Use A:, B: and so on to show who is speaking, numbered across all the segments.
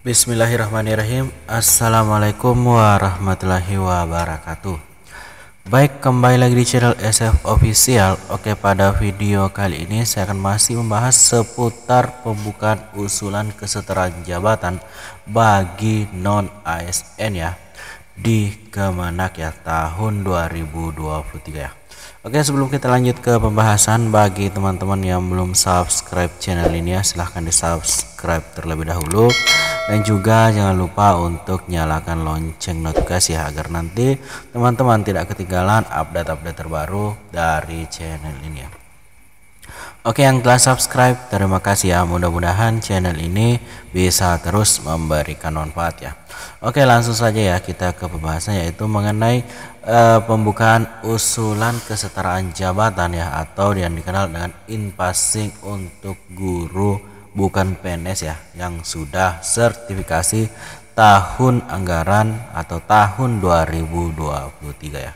A: Bismillahirrahmanirrahim Assalamualaikum warahmatullahi wabarakatuh Baik kembali lagi di channel SF Official Oke pada video kali ini saya akan masih membahas seputar pembukaan usulan kesetaraan jabatan bagi non ASN ya di Kemenak ya tahun 2023 ya Oke sebelum kita lanjut ke pembahasan bagi teman-teman yang belum subscribe channel ini ya silahkan di subscribe terlebih dahulu dan juga jangan lupa untuk nyalakan lonceng notifikasi ya agar nanti teman-teman tidak ketinggalan update-update terbaru dari channel ini ya. Oke yang telah subscribe terima kasih ya mudah-mudahan channel ini bisa terus memberikan manfaat ya Oke langsung saja ya kita ke pembahasan yaitu mengenai e, pembukaan usulan kesetaraan jabatan ya atau yang dikenal dengan in passing untuk guru bukan PNS ya yang sudah sertifikasi tahun anggaran atau tahun 2023 ya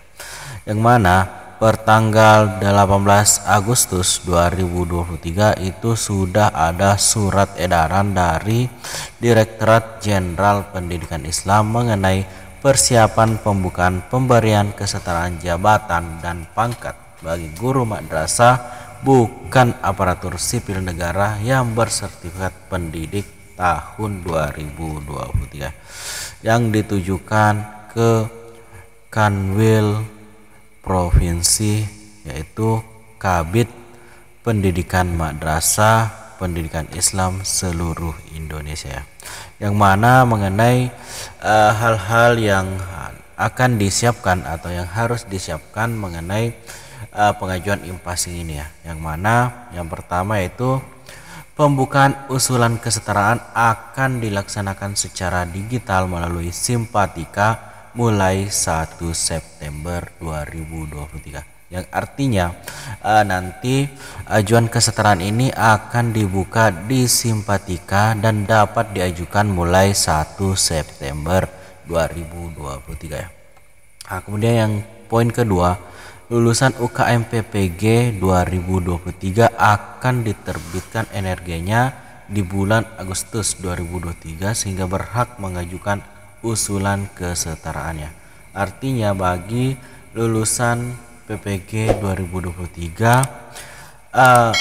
A: yang mana pertanggal 18 Agustus 2023 itu sudah ada surat edaran dari Direktorat Jenderal Pendidikan Islam mengenai persiapan pembukaan pemberian kesetaraan jabatan dan pangkat bagi guru madrasah bukan aparatur sipil negara yang bersertifikat pendidik tahun 2023 yang ditujukan ke Kanwil provinsi yaitu Kabit Pendidikan Madrasah Pendidikan Islam seluruh Indonesia yang mana mengenai eh, hal-hal uh, yang akan disiapkan atau yang harus disiapkan mengenai uh, pengajuan impasi ini ya. Yang mana yang pertama itu pembukaan usulan kesetaraan akan dilaksanakan secara digital melalui Simpatika mulai 1 September 2023 yang artinya uh, nanti eh, ajuan kesetaraan ini akan dibuka di simpatika dan dapat diajukan mulai 1 September 2023 ya. Nah, kemudian yang poin kedua, lulusan UKM PPG 2023 akan diterbitkan energinya di bulan Agustus 2023 sehingga berhak mengajukan usulan kesetaraannya. Artinya bagi lulusan PPG 2023 uh,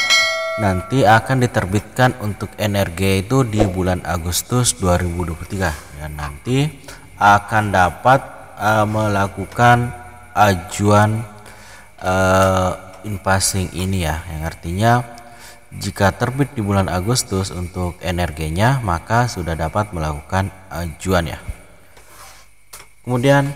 A: nanti akan diterbitkan untuk energi itu di bulan Agustus 2023 dan nanti akan dapat uh, melakukan ajuan uh, eh, passing ini ya yang artinya jika terbit di bulan Agustus untuk energinya maka sudah dapat melakukan ajuan ya. Kemudian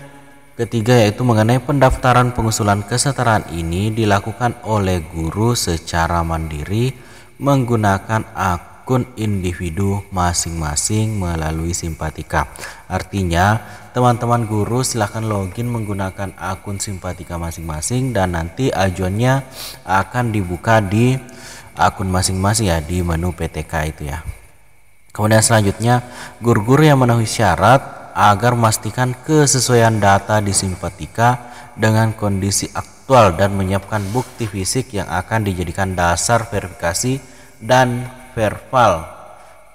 A: ketiga yaitu mengenai pendaftaran pengusulan kesetaraan ini dilakukan oleh guru secara mandiri menggunakan akun individu masing-masing melalui simpatika. Artinya, teman-teman guru silahkan login menggunakan akun simpatika masing-masing dan nanti ajuannya akan dibuka di akun masing-masing ya di menu PTK itu ya. Kemudian selanjutnya, guru-guru yang memenuhi syarat agar memastikan kesesuaian data di simpatika dengan kondisi aktual dan menyiapkan bukti fisik yang akan dijadikan dasar verifikasi dan verbal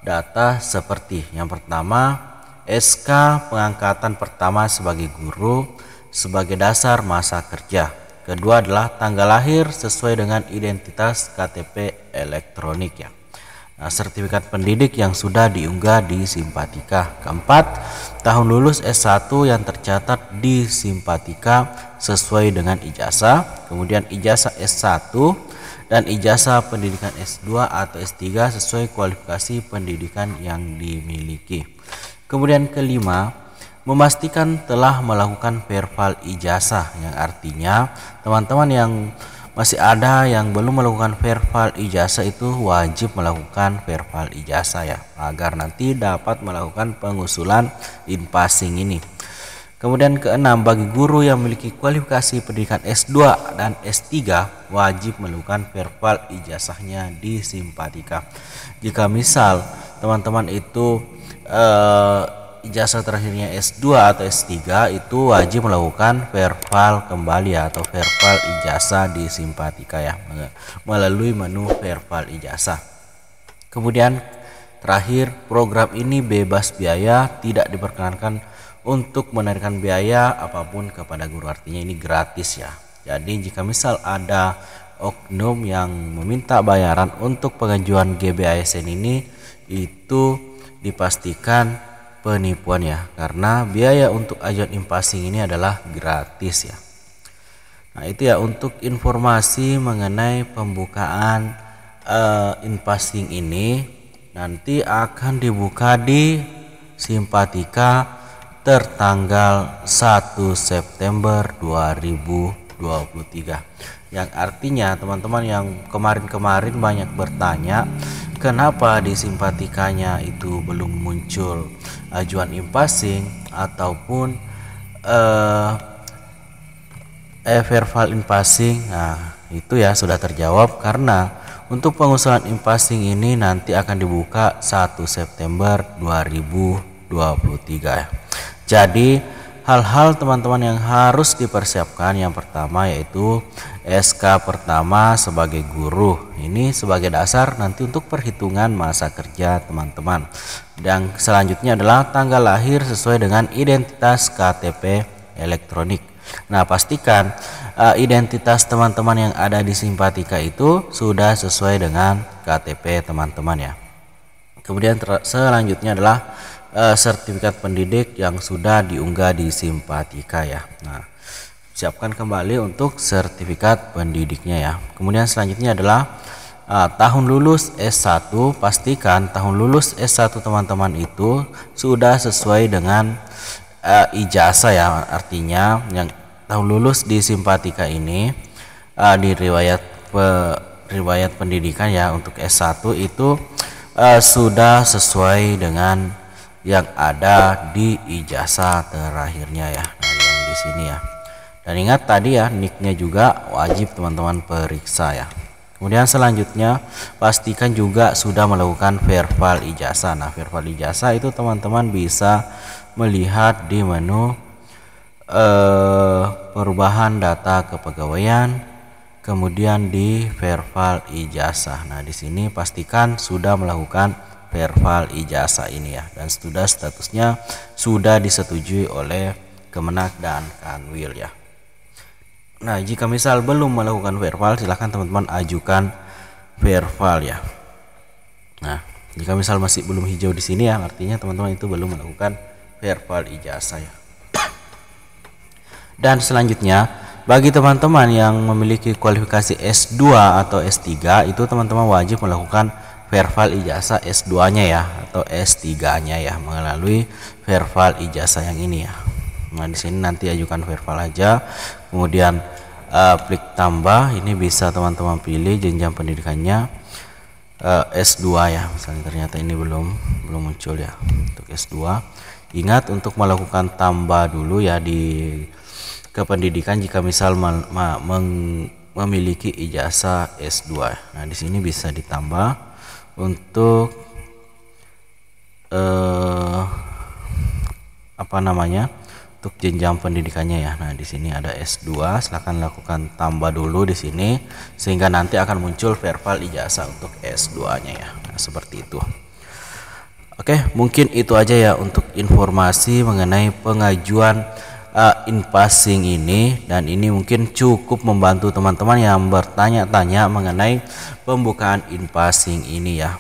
A: data seperti yang pertama SK pengangkatan pertama sebagai guru sebagai dasar masa kerja kedua adalah tanggal lahir sesuai dengan identitas KTP elektronik yang Nah, sertifikat pendidik yang sudah diunggah di Simpatika. Keempat, tahun lulus S1 yang tercatat di Simpatika sesuai dengan ijazah, kemudian ijazah S1 dan ijazah pendidikan S2 atau S3 sesuai kualifikasi pendidikan yang dimiliki. Kemudian kelima, memastikan telah melakukan verbal ijazah yang artinya teman-teman yang masih ada yang belum melakukan verbal ijazah itu wajib melakukan verbal ijazah ya agar nanti dapat melakukan pengusulan in passing ini kemudian keenam bagi guru yang memiliki kualifikasi pendidikan S2 dan S3 wajib melakukan verbal ijazahnya di simpatika jika misal teman-teman itu eh, ijazah terakhirnya S2 atau S3 itu wajib melakukan verbal kembali ya, atau verbal ijazah di simpatika ya melalui menu verbal ijazah. Kemudian terakhir program ini bebas biaya tidak diperkenankan untuk menarikan biaya apapun kepada guru artinya ini gratis ya. Jadi jika misal ada oknum yang meminta bayaran untuk pengajuan GBASN ini itu dipastikan penipuan ya karena biaya untuk ajon impasing ini adalah gratis ya nah itu ya untuk informasi mengenai pembukaan uh, eh, impasing ini nanti akan dibuka di simpatika tertanggal 1 September 2023 yang artinya teman-teman yang kemarin-kemarin banyak bertanya kenapa di simpatikanya itu belum muncul ajuan impasing ataupun uh, eh, everval eh, impasing nah itu ya sudah terjawab karena untuk pengusulan impasing ini nanti akan dibuka 1 September 2023 jadi hal-hal teman-teman yang harus dipersiapkan yang pertama yaitu SK pertama sebagai guru. Ini sebagai dasar nanti untuk perhitungan masa kerja teman-teman. Dan selanjutnya adalah tanggal lahir sesuai dengan identitas KTP elektronik. Nah, pastikan uh, identitas teman-teman yang ada di Simpatika itu sudah sesuai dengan KTP teman-teman ya. Kemudian selanjutnya adalah uh, sertifikat pendidik yang sudah diunggah di Simpatika ya. Nah, siapkan kembali untuk sertifikat pendidiknya ya. Kemudian selanjutnya adalah uh, tahun lulus S1, pastikan tahun lulus S1 teman-teman itu sudah sesuai dengan uh, ijazah ya. Artinya yang tahun lulus di Simpatika ini uh, di riwayat pe, riwayat pendidikan ya untuk S1 itu uh, sudah sesuai dengan yang ada di ijazah terakhirnya ya nah, yang di sini ya dan ingat tadi ya nicknya juga wajib teman-teman periksa ya kemudian selanjutnya pastikan juga sudah melakukan verbal ijazah nah verbal ijazah itu teman-teman bisa melihat di menu eh, perubahan data kepegawaian kemudian di verbal ijazah nah di sini pastikan sudah melakukan verval ijazah ini ya dan sudah statusnya sudah disetujui oleh Kemenak dan Kanwil ya. Nah, jika misal belum melakukan verval silahkan teman-teman ajukan verval ya. Nah, jika misal masih belum hijau di sini ya artinya teman-teman itu belum melakukan verval ijazah ya. Dan selanjutnya bagi teman-teman yang memiliki kualifikasi S2 atau S3 itu teman-teman wajib melakukan verbal ijazah S2-nya ya atau S3-nya ya melalui verbal ijazah yang ini ya. Nah, di sini nanti ajukan verbal aja. Kemudian uh, eh, klik tambah, ini bisa teman-teman pilih jenjang pendidikannya uh, eh, S2 ya. Misalnya ternyata ini belum belum muncul ya untuk S2. Ingat untuk melakukan tambah dulu ya di kependidikan jika misal meng memiliki ijazah S2. Nah, di sini bisa ditambah untuk eh, apa namanya? Untuk jenjang pendidikannya ya. Nah, di sini ada S2, silahkan lakukan tambah dulu di sini sehingga nanti akan muncul verbal ijazah untuk S2-nya ya. Nah, seperti itu. Oke, mungkin itu aja ya untuk informasi mengenai pengajuan uh, in passing ini dan ini mungkin cukup membantu teman-teman yang bertanya-tanya mengenai pembukaan in passing ini ya.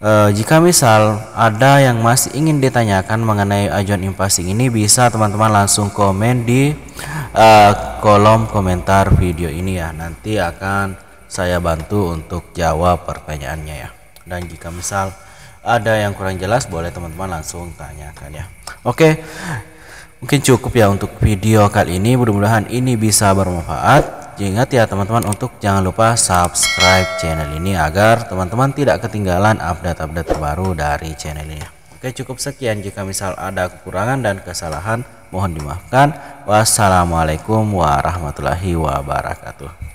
A: uh, jika misal ada yang masih ingin ditanyakan mengenai ajuan in passing ini bisa teman-teman langsung komen di uh, kolom komentar video ini ya. Nanti akan saya bantu untuk jawab pertanyaannya ya. Dan jika misal ada yang kurang jelas boleh teman-teman langsung tanyakan ya. Oke, Mungkin cukup ya untuk video kali ini. Mudah-mudahan ini bisa bermanfaat. Ingat ya teman-teman untuk jangan lupa subscribe channel ini agar teman-teman tidak ketinggalan update-update terbaru dari channel ini. Oke cukup sekian jika misal ada kekurangan dan kesalahan mohon dimaafkan. Wassalamualaikum warahmatullahi wabarakatuh.